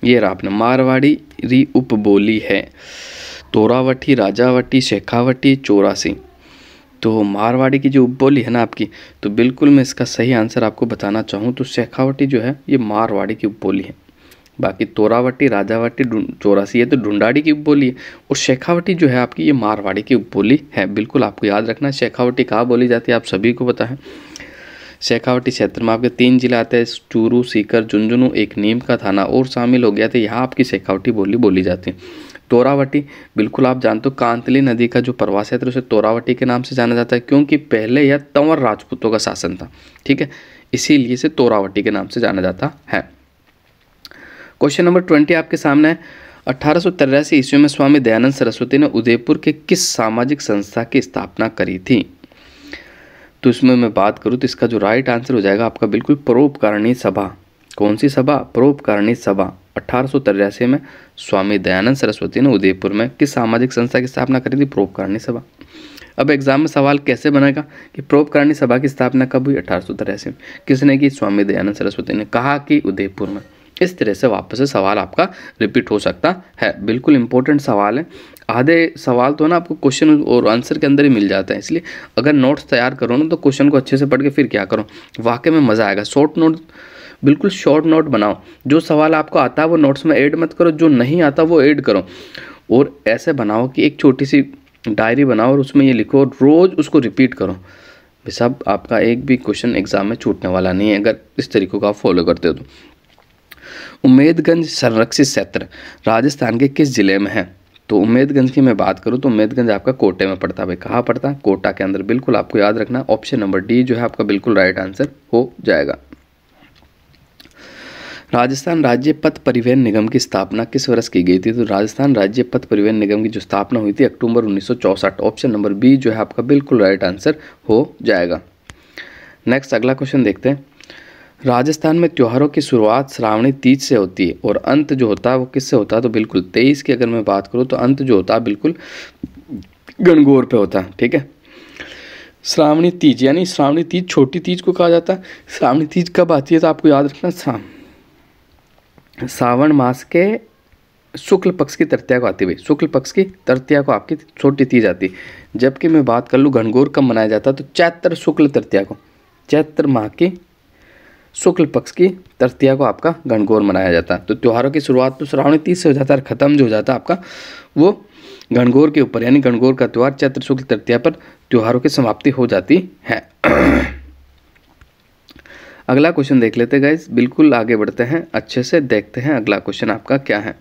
ये रहा आपने मारवाड़ी री उपबोली है तोरावटी राजावटी शेखावटी चौरासी तो मारवाड़ी की जो उपबोली है ना आपकी तो बिल्कुल मैं इसका सही आंसर आपको बताना चाहूँ तो शेखावटी जो है ये मारवाड़ी की उपबोली है बाकी तोरावटी राजावटी चौरासी है तो ढूंढाड़ी की बोली है और शेखावटी जो है आपकी ये मारवाड़ी की बोली है बिल्कुल आपको याद रखना है शेखावटी कहाँ बोली जाती है आप सभी को पता है शेखावटी क्षेत्र में आपके तीन जिले आते हैं चूरू सीकर झुंझुनू एक नीम का थाना और शामिल हो गया था तो यहाँ आपकी शेखावटी बोली बोली जाती है तोरावटी बिल्कुल आप जानते हो कांतली नदी का जो प्रवास क्षेत्र उसे तोरावटी के नाम से जाना जाता है क्योंकि पहले यह तंवर राजपूतों का शासन था ठीक है इसीलिए इसे तोरावटी के नाम से जाना जाता है क्वेश्चन नंबर ट्वेंटी आपके सामने है अठारह ईस्वी में स्वामी दयानंद सरस्वती ने उदयपुर के किस सामाजिक संस्था की स्थापना करी थी तो इसमें मैं बात करूँ तो इसका जो राइट आंसर हो जाएगा आपका बिल्कुल परोपकारिणी सभा कौन सी सभा परोपकारिणी सभा अठारह में स्वामी दयानंद सरस्वती ने उदयपुर में किस सामाजिक संस्था की स्थापना करी थी परोपकारिणी सभा अब एग्जाम में सवाल कैसे बनेगा कि परोपकारिणी सभा की स्थापना कब हुई अठारह में किसने की स्वामी दयानंद सरस्वती ने कहा कि उदयपुर में इस तरह से वापस से सवाल आपका रिपीट हो सकता है बिल्कुल इंपॉर्टेंट सवाल है आधे सवाल तो ना आपको क्वेश्चन और आंसर के अंदर ही मिल जाता है इसलिए अगर नोट्स तैयार करो ना तो क्वेश्चन को अच्छे से पढ़ के फिर क्या करो वाकई में मज़ा आएगा शॉर्ट नोट बिल्कुल शॉर्ट नोट बनाओ जो सवाल आपको आता है वो नोट्स में ऐड मत करो जो नहीं आता वो ऐड करो और ऐसे बनाओ कि एक छोटी सी डायरी बनाओ और उसमें ये लिखो और रोज़ उसको रिपीट करो भाई साहब आपका एक भी क्वेश्चन एग्ज़ाम में छूटने वाला नहीं है अगर इस तरीक़ों का आप फॉलो करते हो तो उमेदगंज संरक्षित क्षेत्र राजस्थान के किस ज़िले में है तो उमेदगंज की मैं बात करूँ तो उमेदगंज आपका कोटे में पड़ता है भाई कहाँ पड़ता है कोटा के अंदर बिल्कुल आपको याद रखना ऑप्शन नंबर डी जो है आपका बिल्कुल राइट आंसर हो जाएगा राजस्थान राज्य पथ परिवहन निगम की स्थापना किस वर्ष की गई थी तो राजस्थान राज्य पथ परिवहन निगम की जो स्थापना हुई थी अक्टूबर उन्नीस ऑप्शन नंबर बी जो है आपका बिल्कुल राइट आंसर हो जाएगा नेक्स्ट अगला क्वेश्चन देखते हैं राजस्थान में त्योहारों की शुरुआत श्रावणी तीज से होती है और अंत जो होता है वो किससे होता है तो बिल्कुल तेईस की अगर मैं बात करूँ तो अंत जो होता है बिल्कुल गणगौर पे होता है ठीक है श्रावणी तीज यानी श्रावणी तीज छोटी तीज को कहा जाता है श्रावणी तीज कब आती है तो आपको याद रखना श्राम श्रावण मास के शुक्ल पक्ष की तृतीया को आती है शुक्ल पक्ष की तृतीया को आपकी छोटी तीज आती है जबकि मैं बात कर लूँ घनगौर कब मनाया जाता है तो चैत्र शुक्ल तृतीया को चैत्र माह की शुक्ल पक्ष की तृतीया को आपका गणगौर मनाया जाता है तो त्योहारों की शुरुआत तो श्रावणी तीस से हो जाता है ख़त्म जो हो जाता है आपका वो गणगौर के ऊपर यानी गणगौर का त्यौहार चैत्र शुक्ल तृतीया पर त्योहारों की समाप्ति हो जाती है अगला क्वेश्चन देख लेते हैं गाइज बिल्कुल आगे बढ़ते हैं अच्छे से देखते हैं अगला क्वेश्चन आपका क्या है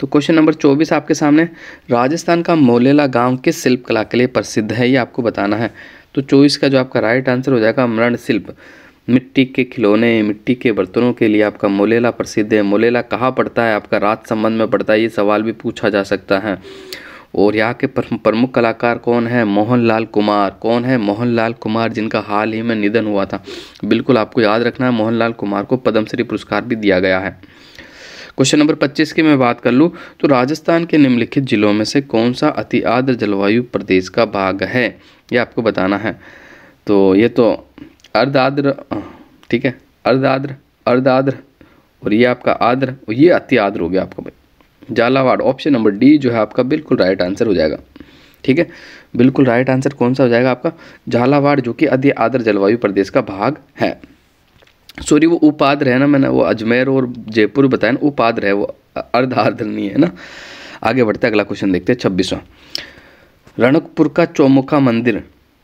तो क्वेश्चन नंबर चौबीस आपके सामने राजस्थान का मोलेला गांव किस शिल्प कला के लिए प्रसिद्ध है ये आपको बताना है तो चौबीस का जो आपका राइट आंसर हो जाएगा मरण शिल्प मिट्टी के खिलौने मिट्टी के बर्तनों के लिए आपका मोलेला प्रसिद्ध है मोलेला कहाँ पड़ता है आपका राज संबंध में पड़ता है ये सवाल भी पूछा जा सकता है और यहाँ के प्रमुख कलाकार कौन है मोहनलाल कुमार कौन है मोहनलाल कुमार जिनका हाल ही में निधन हुआ था बिल्कुल आपको याद रखना है मोहनलाल कुमार को पद्मश्री पुरस्कार भी दिया गया है क्वेश्चन नंबर 25 की मैं बात कर लूँ तो राजस्थान के निम्नलिखित जिलों में से कौन सा अति आर्द्र जलवायु प्रदेश का भाग है ये आपको बताना है तो ये तो अर्धाद्र ठीक है अर्धाद्र अर्धाद्र और ये आपका आद्र और ये आद्र हो गया आपका भाई झालावाड़ ऑप्शन नंबर डी जो है आपका बिल्कुल राइट आंसर हो जाएगा ठीक है बिल्कुल राइट आंसर कौन सा हो जाएगा आपका झालावाड़ जो कि अध्य आद्र जलवायु प्रदेश का भाग है सॉरी वो उपाद्र है ना मैंने वो अजमेर और जयपुर बताया ना उपाद्र है वो अर्धार्द्र नहीं है ना आगे बढ़ते अगला क्वेश्चन देखते हैं छब्बीसवा रणकपुर का चौमुखा मंदिर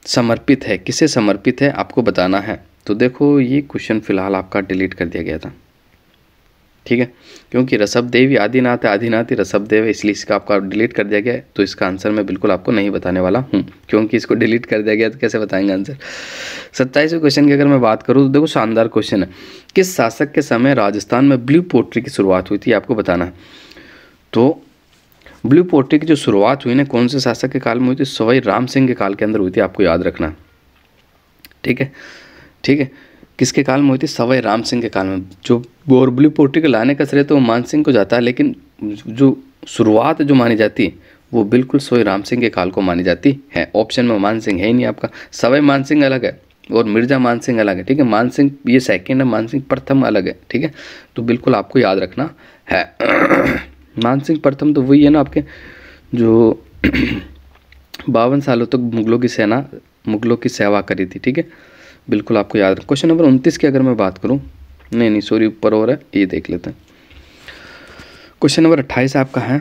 समर्पित है किसे समर्पित है आपको बताना है तो देखो ये क्वेश्चन फ़िलहाल आपका डिलीट कर दिया गया था ठीक है क्योंकि रसभ देवी आदिनाथ है आदिनाथ ही रसभ देव है इसलिए इसका आपका डिलीट कर दिया गया है तो इसका आंसर मैं बिल्कुल आपको नहीं बताने वाला हूँ क्योंकि इसको डिलीट कर दिया गया तो कैसे बताएंगे आंसर सत्ताईसवें क्वेश्चन की अगर मैं बात करूँ तो देखो शानदार क्वेश्चन है किस शासक के समय राजस्थान में ब्लू पोट्री की शुरुआत हुई थी आपको बताना है तो ब्लू पोर्ट्री की जो शुरुआत हुई ना कौन से शासक के काल में हुई थी सवाई राम सिंह के काल के अंदर हुई थी आपको याद रखना ठीक है ठीक है किसके काल में हुई थी सवाई राम सिंह के काल में जो और ब्लू पोर्ट्री के लाने का श्रेय तो वो मान सिंह को जाता है लेकिन जो शुरुआत जो मानी जाती है वो बिल्कुल सोई राम सिंह के काल को मानी जाती है ऑप्शन में मान सिंह है ही नहीं आपका सवाई मान सिंह अलग है और मिर्जा मान सिंह अलग है ठीक है मान सिंह ये सेकेंड है मान सिंह प्रथम अलग है ठीक है तो बिल्कुल आपको याद रखना है मानसिंह प्रथम तो वही है ना आपके जो बावन सालों तक तो मुगलों की सेना मुगलों की सेवा करी थी ठीक है बिल्कुल आपको याद रख क्वेश्चन नंबर उनतीस की अगर मैं बात करूँ नहीं नहीं सॉरी ऊपर और है ये देख लेते हैं क्वेश्चन नंबर अट्ठाईस आपका है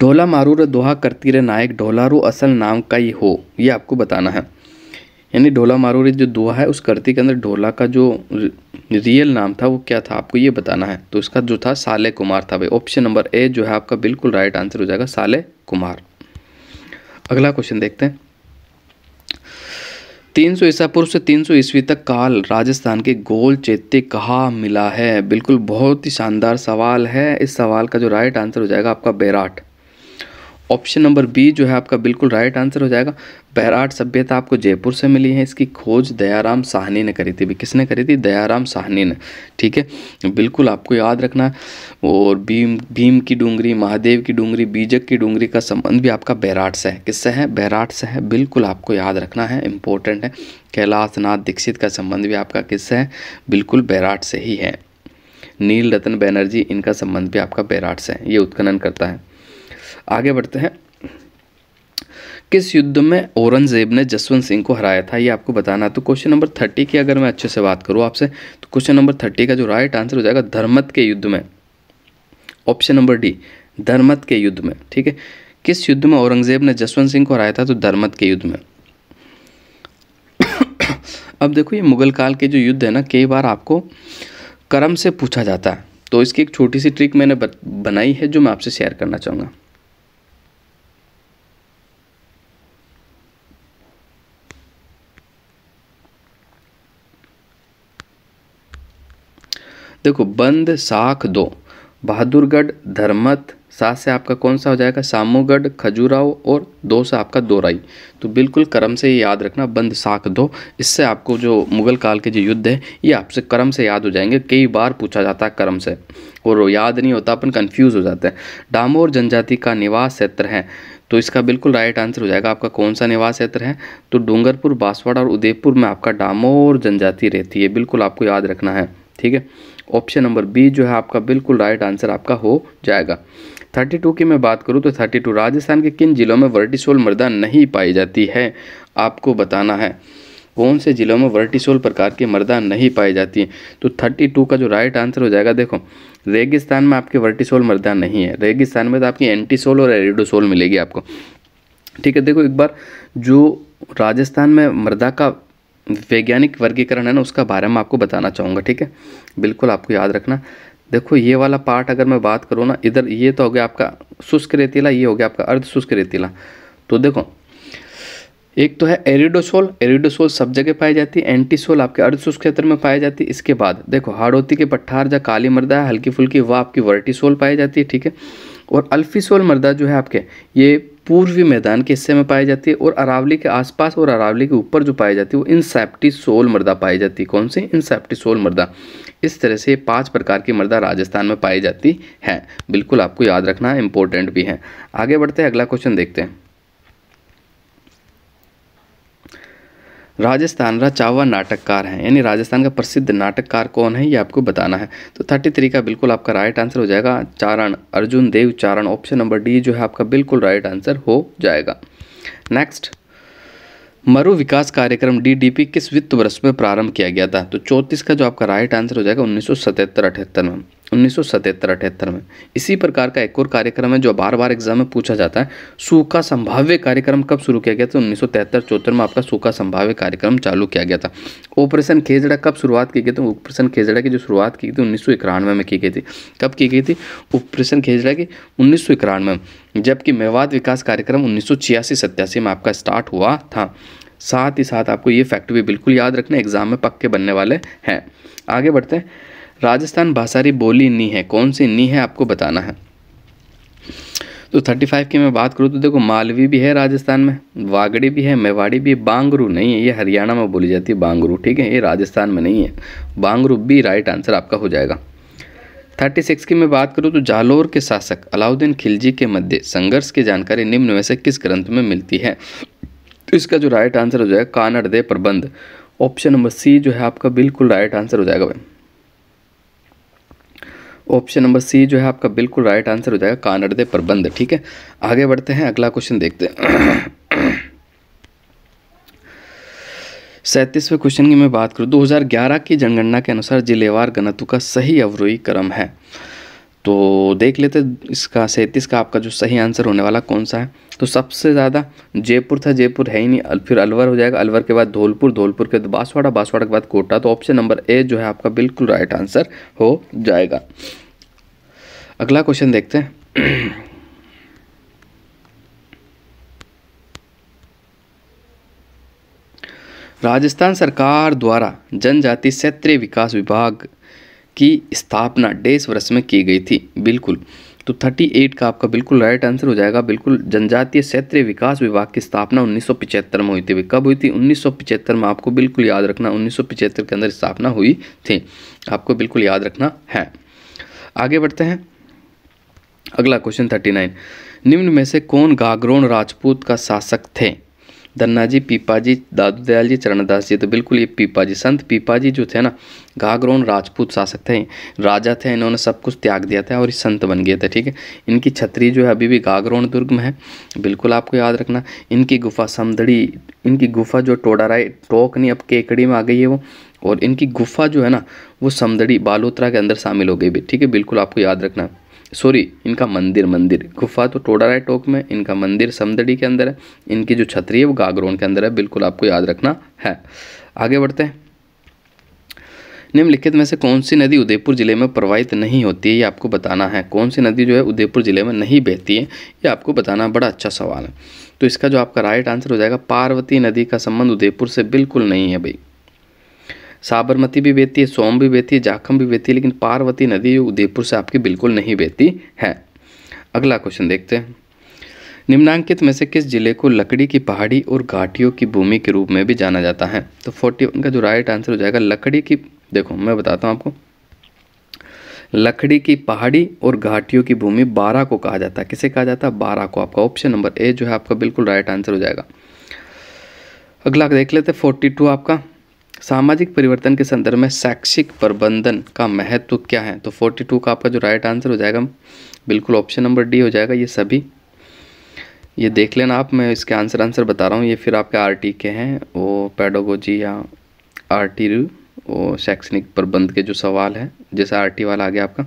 ढोला मारू रे दोहा करती रे नायक ढोलारू असल नाम का ही हो ये आपको बताना है यानी ढोला मारू रे जो दोहा है उस करती के अंदर ढोला का जो रियल नाम था वो क्या था आपको ये बताना है तो इसका जो था साले कुमार था भाई ऑप्शन नंबर ए जो है आपका बिल्कुल राइट आंसर हो जाएगा साले कुमार अगला क्वेश्चन देखते हैं तीन सौ ईसा पूर्व से तीन सौ ईस्वी तक काल राजस्थान के गोल चेत्य कहाँ मिला है बिल्कुल बहुत ही शानदार सवाल है इस सवाल का जो राइट आंसर हो जाएगा आपका बैराट ऑप्शन नंबर बी जो है आपका बिल्कुल राइट आंसर हो जाएगा बैराट सभ्यता आपको जयपुर से मिली है इसकी खोज दयाराम साहनी ने करी थी भी किसने करी थी दयाराम साहनी ने ठीक है बिल्कुल आपको याद रखना है और भीम भीम की डूंगरी महादेव की डूंगरी बीजक की डूंगरी का संबंध भी आपका बैराट से है किससे है बैराट से है बिल्कुल आपको याद रखना है इम्पोर्टेंट है कैलाशनाथ दीक्षित का संबंध भी आपका किससे है बिल्कुल बैराट से ही है नील रतन बैनर्जी इनका संबंध भी आपका बैराट से है ये उत्खनन करता है आगे बढ़ते हैं किस युद्ध में औरंगजेब ने जसवंत सिंह को हराया था ये आपको बताना तो क्वेश्चन नंबर थर्टी की अगर मैं अच्छे से बात करूँ आपसे तो क्वेश्चन नंबर थर्टी का जो राइट आंसर हो जाएगा धर्मत के युद्ध में ऑप्शन नंबर डी धर्मत के युद्ध में ठीक है किस युद्ध में औरंगजेब ने जसवंत सिंह को हराया था तो धर्मत के युद्ध में अब देखो ये मुगल काल के जो युद्ध है ना कई बार आपको कर्म से पूछा जाता है तो इसकी एक छोटी सी ट्रिक मैंने बनाई है जो मैं आपसे शेयर करना चाहूँगा देखो बंद साख दो बहादुरगढ़ धर्मत सात से आपका कौन सा हो जाएगा सामूगढ़ खजुराहो और दो से आपका दोराई तो बिल्कुल कर्म से याद रखना बंद साख दो इससे आपको जो मुगल काल के जो युद्ध है ये आपसे कर्म से याद हो जाएंगे कई बार पूछा जाता है कर्म से और याद नहीं होता अपन कंफ्यूज हो जाते हैं डामोर जनजाति का निवास क्षेत्र है तो इसका बिल्कुल राइट आंसर हो जाएगा आपका कौन सा निवास क्षेत्र है तो डूंगरपुर बांसवाड़ा और उदयपुर में आपका डामोर जनजाति रहती है बिल्कुल आपको याद रखना है ठीक है ऑप्शन नंबर बी जो है आपका बिल्कुल राइट आंसर आपका हो जाएगा 32 की मैं बात करूँ तो 32 राजस्थान के किन जिलों में वर्टिसोल मृदा नहीं पाई जाती है आपको बताना है कौन से जिलों में वर्टिसोल प्रकार की मृदा नहीं पाई जाती है तो 32 का जो राइट आंसर हो जाएगा देखो रेगिस्तान में आपके वर्टिसोल मृदा नहीं है रेगिस्तान में तो आपकी एंटीसोल और एरिडोसोल मिलेगी आपको ठीक है देखो एक बार जो राजस्थान में मृदा का वैज्ञानिक वर्गीकरण है ना उसका बारे में आपको बताना चाहूँगा ठीक है बिल्कुल आपको याद रखना देखो ये वाला पार्ट अगर मैं बात करूँ ना इधर ये तो हो गया आपका शुष्क रेतीला ये हो गया आपका अर्ध शुष्क रेतीला तो देखो एक तो है एरिडोसोल एरिडोसोल सब जगह पाई जाती है एंटीसोल आपके अर्धशुष्क क्षेत्र में पाई जाती है इसके बाद देखो हाड़ोती के पट्ठार जहाँ काली है हल्की फुल्की वह आपकी वर्टिसोल पाई जाती है ठीक है और अल्फीसोल मृदा जो है आपके ये पूर्वी मैदान के हिस्से में पाई जाती है और अरावली के आसपास और अरावली के ऊपर जो पाई जाती है वो इंसेप्टी सोल पाई जाती है कौन सी इंसेप्टी सोल इस तरह से पांच प्रकार की मृदा राजस्थान में पाई जाती है बिल्कुल आपको याद रखना इंपॉर्टेंट भी है आगे बढ़ते हैं अगला क्वेश्चन देखते हैं राजस्थान रचावा नाटककार हैं यानी राजस्थान का प्रसिद्ध नाटककार कौन है ये आपको बताना है तो थर्टी थ्री का बिल्कुल आपका राइट आंसर हो जाएगा Charan Arjun Dev Charan option number D जो है आपका बिल्कुल राइट आंसर हो जाएगा नेक्स्ट मरु विकास कार्यक्रम डीडीपी किस वित्त वर्ष में प्रारंभ किया गया था तो चौंतीस का जो आपका राइट आंसर हो जाएगा उन्नीस सौ में उन्नीस सौ में इसी प्रकार का एक और कार्यक्रम है जो बार बार एग्जाम में पूछा जाता है सूखा संभाव्य कार्यक्रम कब शुरू किया गया था उन्नीस सौ तिहत्तर में आपका सूखा संभाव्य कार्यक्रम चालू किया गया था ऑपरेशन खेजड़ा कब शुरुआत की गई थी ऑपरेशन खेजड़ा की जो शुरुआत की थी उन्नीस में की गई थी कब की गई थी ऑपरेशन खेजड़ा की उन्नीस में जबकि मेवाद विकास कार्यक्रम उन्नीस सौ में आपका स्टार्ट हुआ था साथ ही साथ आपको ये फैक्ट भी बिल्कुल याद रखना एग्जाम में पक्के बनने वाले हैं आगे बढ़ते हैं राजस्थान भाषारी बोली नी है कौन सी नी है आपको बताना है तो थर्टी फाइव की मैं बात करूँ तो देखो मालवी भी है राजस्थान में वागड़ी भी है मेवाड़ी भी बांगरू नहीं है ये हरियाणा में बोली जाती है बांगरू ठीक है ये राजस्थान में नहीं है बांगरू भी राइट आंसर आपका हो जाएगा थर्टी सिक्स की मैं बात करूँ तो जालोर के शासक अलाउद्दीन खिलजी के मध्य संघर्ष की जानकारी निम्न में से किस ग्रंथ में मिलती है तो इसका जो राइट आंसर हो जाएगा कानड़ दे प्रबंध ऑप्शन नंबर सी जो है आपका बिल्कुल राइट आंसर हो जाएगा भाई ऑप्शन नंबर सी जो है आपका बिल्कुल राइट आंसर हो जाएगा कानड़ प्रबंध ठीक है आगे बढ़ते हैं अगला क्वेश्चन देखते हैं सैंतीसवें क्वेश्चन की मैं बात करूं 2011 की जनगणना के अनुसार जिलेवार गणत्व का सही अवरोही क्रम है तो देख लेते इसका सैंतीस का आपका जो सही आंसर होने वाला कौन सा है तो सबसे ज़्यादा जयपुर था जयपुर है ही नहीं फिर अलवर हो जाएगा अलवर के बाद धौलपुर धौलपुर के बाद बांसवाड़ा बांसवाड़ा के बाद कोटा तो ऑप्शन नंबर ए जो है आपका बिल्कुल राइट आंसर हो जाएगा अगला क्वेश्चन देखते हैं राजस्थान सरकार द्वारा जनजाति क्षेत्रीय विकास विभाग की स्थापना डेस वर्ष में की गई थी बिल्कुल तो 38 का आपका बिल्कुल राइट आंसर हो जाएगा बिल्कुल जनजातीय क्षेत्रीय विकास विभाग की स्थापना 1975 में हुई थी कब हुई थी 1975 में आपको बिल्कुल याद रखना 1975 के अंदर स्थापना हुई थी आपको बिल्कुल याद रखना है आगे बढ़ते हैं अगला क्वेश्चन 39 निम्न में से कौन गागरोन राजपूत का शासक थे धन्ना जी पीपा जी दादू दयाल जी चरणदास जी तो बिल्कुल ये पीपा जी संत पीपा जी जो थे ना घाघरोन राजपूत शासक थे राजा थे इन्होंने सब कुछ त्याग दिया था और संत बन गए थे ठीक है इनकी छतरी जो है अभी भी घाघरोन दुर्ग में है बिल्कुल आपको याद रखना इनकी गुफा समदड़ी इनकी गुफा जो टोडाराई टोक नहीं अब केकड़ी में आ गई है वो और इनकी गुफा जो है ना वो समदड़ी बालोत्रा के अंदर शामिल हो गई भी ठीक है बिल्कुल आपको याद रखना सॉरी इनका मंदिर मंदिर गुफा तो टोडा राय टोक में इनका मंदिर समदड़ी के अंदर है इनकी जो छतरी है वो गागरोन के अंदर है बिल्कुल आपको याद रखना है आगे बढ़ते हैं निम्नलिखित में से कौन सी नदी उदयपुर ज़िले में प्रवाहित नहीं होती है ये आपको बताना है कौन सी नदी जो है उदयपुर ज़िले में नहीं बहती है ये आपको बताना बड़ा अच्छा सवाल है तो इसका जो आपका राइट आंसर हो जाएगा पार्वती नदी का संबंध उदयपुर से बिल्कुल नहीं है भाई साबरमती भी बहती है सोम भी बहती है जाखम भी बहती है लेकिन पार्वती नदी उदयपुर से आपकी बिल्कुल नहीं बहती है अगला क्वेश्चन देखते हैं निम्नांकित में से किस जिले को लकड़ी की पहाड़ी और घाटियों की भूमि के रूप में भी जाना जाता है तो फोर्टी वन का जो राइट आंसर हो जाएगा लकड़ी की देखो मैं बताता हूँ आपको लकड़ी की पहाड़ी और घाटियों की भूमि बारह को कहा जाता है किसे कहा जाता है बारह को आपका ऑप्शन नंबर ए जो है आपका बिल्कुल राइट आंसर हो जाएगा अगला देख लेते फोर्टी टू आपका सामाजिक परिवर्तन के संदर्भ में शैक्षिक प्रबंधन का महत्व क्या है तो 42 का आपका जो राइट आंसर हो जाएगा बिल्कुल ऑप्शन नंबर डी हो जाएगा ये सभी ये देख लेना आप मैं इसके आंसर आंसर बता रहा हूँ ये फिर आपके आर के हैं वो पेडोगोजी या आर टी वो शैक्षणिक प्रबंध के जो सवाल हैं जैसे टी वाला आ गया आपका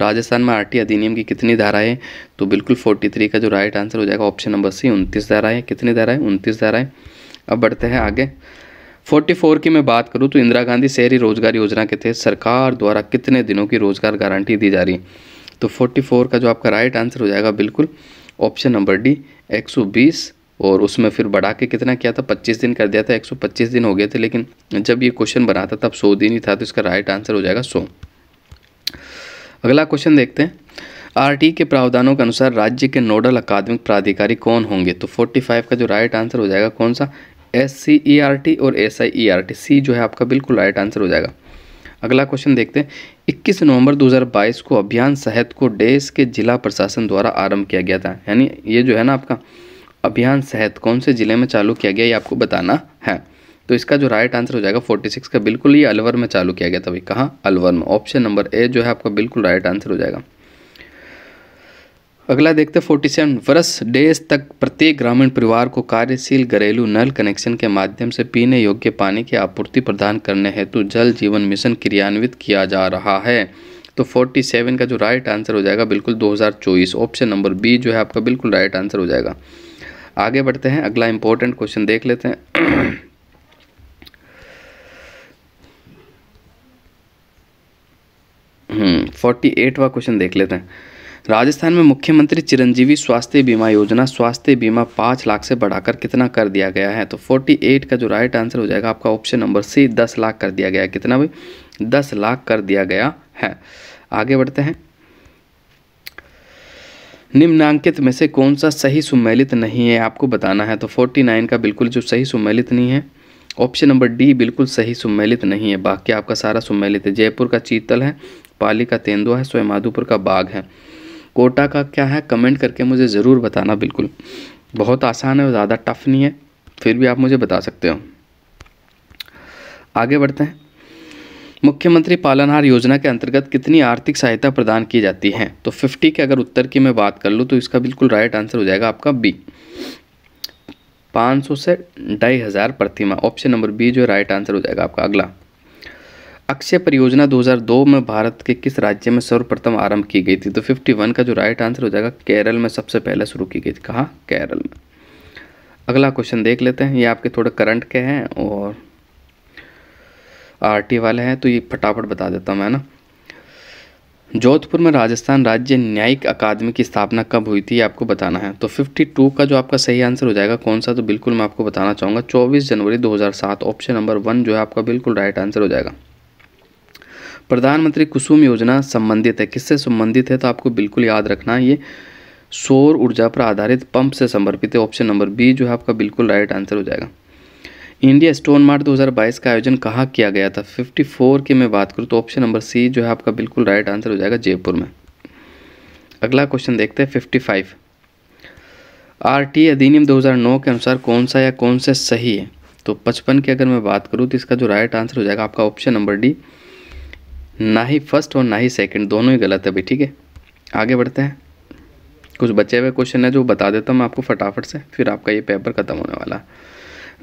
राजस्थान में टी अधिनियम की कितनी धाराएं तो बिल्कुल 43 का जो राइट आंसर हो जाएगा ऑप्शन नंबर सी उनतीस धाराएं कितनी धाराएं उनतीस धाराएं अब बढ़ते हैं आगे 44 की मैं बात करूँ तो इंदिरा गांधी शहरी रोजगार योजना के तहत सरकार द्वारा कितने दिनों की रोजगार गारंटी दी जा रही तो 44 का जो आपका राइट आंसर हो जाएगा बिल्कुल ऑप्शन नंबर डी 120 और उसमें फिर बढ़ा के कितना किया था 25 दिन कर दिया था 125 दिन हो गए थे लेकिन जब ये क्वेश्चन बना था तब सौ दिन ही था तो इसका राइट आंसर हो जाएगा सौ अगला क्वेश्चन देखते हैं टी के प्रावधानों के अनुसार राज्य के नोडल अकादमिक प्राधिकारी कौन होंगे तो 45 का जो राइट आंसर हो जाएगा कौन सा S C E R T और S I E R T C जो है आपका बिल्कुल राइट आंसर हो जाएगा अगला क्वेश्चन देखते हैं 21 नवंबर 2022 को अभियान सहित को देश के जिला प्रशासन द्वारा आरंभ किया गया था यानी ये जो है ना आपका अभियान सहित कौन से ज़िले में चालू किया गया ये आपको बताना है तो इसका जो राइट आंसर हो जाएगा 46 का बिल्कुल ही अलवर में चालू किया गया था भाई कहाँ अलवर में ऑप्शन नंबर ए जो है आपका बिल्कुल राइट आंसर हो जाएगा अगला देखते फोर्टी सेवन वर्ष डेज तक प्रत्येक ग्रामीण परिवार को कार्यशील घरेलू नल कनेक्शन के माध्यम से पीने योग्य पानी की आपूर्ति प्रदान करने हेतु जल जीवन मिशन क्रियान्वित किया जा रहा है तो 47 का जो राइट आंसर हो जाएगा बिल्कुल 2024 ऑप्शन नंबर बी जो है आपका बिल्कुल राइट आंसर हो जाएगा आगे बढ़ते हैं अगला इंपॉर्टेंट क्वेश्चन देख लेते हैं फोर्टी एटवा क्वेश्चन देख लेते हैं राजस्थान में मुख्यमंत्री चिरंजीवी स्वास्थ्य बीमा योजना स्वास्थ्य बीमा पाँच लाख से बढ़ाकर कितना कर दिया गया है तो 48 का जो राइट आंसर हो जाएगा आपका ऑप्शन नंबर सी दस लाख कर दिया गया कितना भी दस लाख कर दिया गया है आगे बढ़ते हैं निम्नांकित में से कौन सा सही सुमेलित नहीं है आपको बताना है तो नाइन का बिल्कुल जो सही सुमेलित नहीं है ऑप्शन नंबर डी बिल्कुल सही सुमेलित नहीं है बाकी आपका सारा सुमेलित है जयपुर का चीतल है पाली का तेंदुआ है माधोपुर का बाघ है कोटा का क्या है कमेंट करके मुझे ज़रूर बताना बिल्कुल बहुत आसान है और ज़्यादा टफ नहीं है फिर भी आप मुझे बता सकते हो आगे बढ़ते हैं मुख्यमंत्री पालनहार योजना के अंतर्गत कितनी आर्थिक सहायता प्रदान की जाती है तो 50 के अगर उत्तर की मैं बात कर लूँ तो इसका बिल्कुल राइट आंसर हो जाएगा आपका बी 500 से ढाई हज़ार प्रतिमा ऑप्शन नंबर बी जो राइट आंसर हो जाएगा आपका अगला अक्षय परियोजना 2002 में भारत के किस राज्य में सर्वप्रथम आरंभ की गई थी तो 51 का जो राइट आंसर हो जाएगा केरल में सबसे पहले शुरू की गई थी कहाँ केरल में अगला क्वेश्चन देख लेते हैं ये आपके थोड़े करंट के हैं और आरटी वाले हैं तो ये फटाफट बता देता हूँ मैं ना जोधपुर में राजस्थान राज्य न्यायिक अकादमी की स्थापना कब हुई थी आपको बताना है तो 52 का जो आपका सही आंसर हो जाएगा कौन सा तो बिल्कुल मैं आपको बताना चाहूँगा 24 जनवरी 2007 ऑप्शन नंबर वन जो है आपका बिल्कुल राइट आंसर हो जाएगा प्रधानमंत्री कुसुम योजना संबंधित है किससे संबंधित है तो आपको बिल्कुल याद रखना है ये सौर ऊर्जा पर आधारित पंप से समर्पित है ऑप्शन नंबर बी जो है आपका बिल्कुल राइट आंसर हो जाएगा इंडिया स्टोन मार्ट 2022 का आयोजन कहाँ किया गया था 54 की मैं बात करूँ तो ऑप्शन नंबर सी जो है आपका बिल्कुल राइट आंसर हो जाएगा जयपुर में अगला क्वेश्चन देखते हैं 55 आरटी अधिनियम 2009 के अनुसार कौन सा या कौन से सही है तो 55 की अगर मैं बात करूँ तो इसका जो राइट आंसर हो जाएगा आपका ऑप्शन नंबर डी ना ही फर्स्ट और ना ही सेकंड दोनों ही गलत है भाई ठीक है आगे बढ़ते हैं कुछ बचे हुए क्वेश्चन है जो बता देता हूँ मैं आपको फटाफट से फिर आपका ये पेपर ख़त्म होने वाला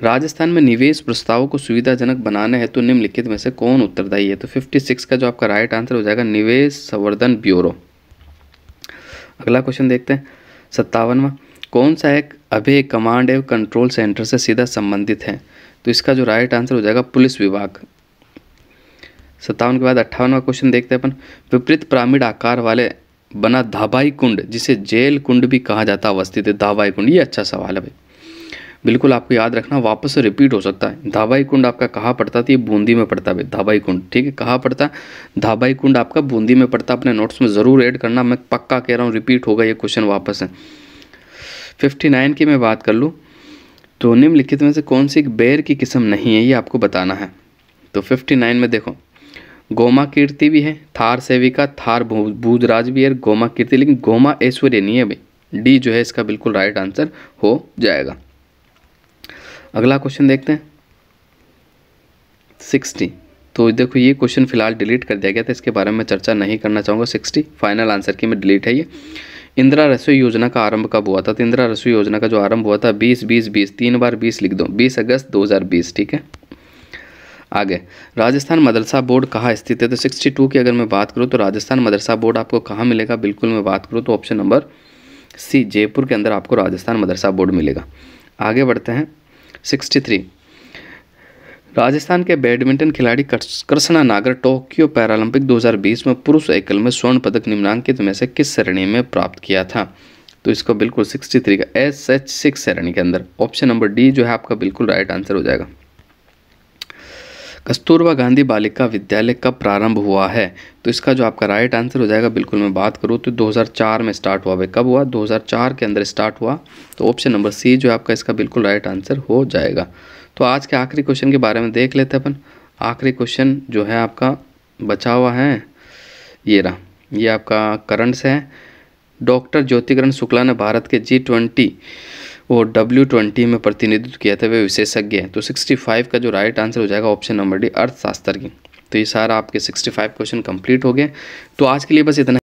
राजस्थान में निवेश प्रस्तावों को सुविधाजनक बनाने हैं तो निम्नलिखित में से कौन उत्तरदायी है तो 56 का जो आपका राइट आंसर हो जाएगा निवेश संवर्धन ब्यूरो अगला क्वेश्चन देखते हैं सत्तावनवा कौन सा एक अभय कमांड एवं कंट्रोल सेंटर से सीधा संबंधित है तो इसका जो राइट आंसर हो जाएगा पुलिस विभाग सत्तावन के बाद अट्ठावनवा क्वेश्चन देखते हैं अपन विपरीत पिरामिड आकार वाले बना धाबाई कुंड जिसे जेल कुंड भी कहा जाता अवस्थित है धाबाई कुंड ये अच्छा सवाल है भाई बिल्कुल आपको याद रखना वापस से रिपीट हो सकता है धाबाई कुंड आपका कहाँ पड़ता था तो ये बूंदी में पड़ता है धाबाई कुंड ठीक है कहाँ पड़ता है धाबाई कुंड आपका बूंदी में पड़ता अपने नोट्स में ज़रूर ऐड करना मैं पक्का कह रहा हूँ रिपीट होगा ये क्वेश्चन वापस है फिफ्टी नाइन की मैं बात कर लूँ तो निम्नलिखित में से कौन सी एक बेर की किस्म नहीं है ये आपको बताना है तो फिफ्टी नाइन में देखो गोमा कीर्ति भी है थार सेविका थार भूजराज भी है गोमा कीर्ति लेकिन गोमा ऐश्वर्य नहीं है भाई डी जो है इसका बिल्कुल राइट आंसर हो जाएगा अगला क्वेश्चन देखते हैं सिक्सटी तो देखो ये क्वेश्चन फिलहाल डिलीट कर दिया गया था इसके बारे में चर्चा नहीं करना चाहूँगा सिक्सटी फाइनल आंसर की में डिलीट है ये इंदिरा रसोई योजना का आरंभ कब हुआ था तो इंदिरा रसोई योजना का जो आरंभ हुआ था बीस बीस बीस तीन बार बीस लिख दो बीस अगस्त दो हज़ार बीस ठीक है आगे राजस्थान मदरसा बोर्ड कहाँ स्थित है तो सिक्सटी टू की अगर मैं बात करूँ तो राजस्थान मदरसा बोर्ड आपको कहाँ मिलेगा बिल्कुल मैं बात करूँ तो ऑप्शन नंबर सी जयपुर के अंदर आपको राजस्थान मदरसा बोर्ड मिलेगा आगे बढ़ते हैं सिक्सटी थ्री राजस्थान के बैडमिंटन खिलाड़ी कृष्णा नागर टोक्यो पैरालंपिक 2020 में पुरुष एकल में स्वर्ण पदक निम्नांकित में से किस श्रेणी में प्राप्त किया था तो इसको बिल्कुल 63 का एस एच सिक्स श्रेणी के अंदर ऑप्शन नंबर डी जो है आपका बिल्कुल राइट आंसर हो जाएगा कस्तूरबा गांधी बालिका विद्यालय कब प्रारंभ हुआ है तो इसका जो आपका राइट आंसर हो जाएगा बिल्कुल मैं बात करूँ तो 2004 में स्टार्ट हुआ भाई कब हुआ 2004 के अंदर स्टार्ट हुआ तो ऑप्शन नंबर सी जो आपका इसका बिल्कुल राइट आंसर हो जाएगा तो आज के आखिरी क्वेश्चन के बारे में देख लेते हैं अपन आखिरी क्वेश्चन जो है आपका बचा हुआ है ये रहा ये आपका करंट्स है डॉक्टर ज्योतिकरण शुक्ला ने भारत के जी ट्वेंटी वो डब्ल्यू ट्वेंटी में प्रतिनिधित्व किया था वे विशेषज्ञ हैं तो सिक्सटी फाइव का जो राइट आंसर हो जाएगा ऑप्शन नंबर डी अर्थशास्त्र की तो ये सारा आपके सिक्सटी फाइव क्वेश्चन कंप्लीट हो गए तो आज के लिए बस इतना